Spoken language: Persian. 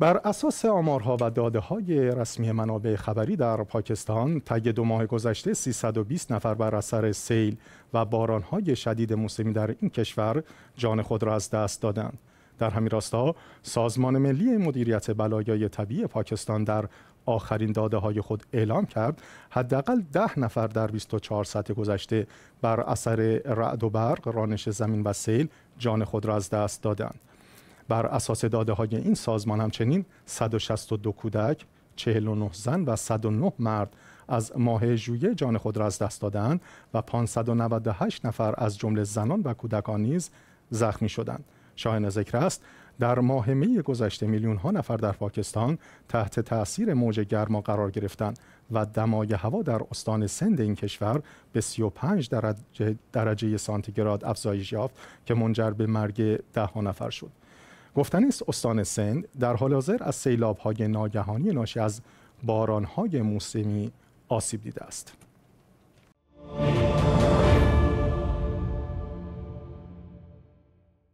بر اساس آمارها و داده های رسمی منابع خبری در پاکستان طی دو ماه گذشته 320 نفر بر اثر سیل و های شدید موسمی در این کشور جان خود را از دست دادند در همین راستا سازمان ملی مدیریت بلایای طبیعی پاکستان در آخرین داده های خود اعلام کرد حداقل ده نفر در 24 ساعت گذشته بر اثر رعد و برق رانش زمین و سیل جان خود را از دست دادند بر اساس داده های این سازمان همچنین 162 کودک 49 زن و 109 مرد از ماه ژوئیه جان خود را از دست دادند و 598 نفر از جمله زنان و کودکان نیز زخمی شدند. شاهن ذکر است در ماه می گذشته میلیون ها نفر در پاکستان تحت تاثیر موج گرما قرار گرفتند و دمای هوا در استان سند این کشور به 35 درجه, درجه سانتیگراد افزایش یافت که منجر به مرگ ده ها نفر شد. گفتن استان سند در حال حاضر از سیلاب های ناگهانی ناشی از باران های موسمی آسیب دیده است.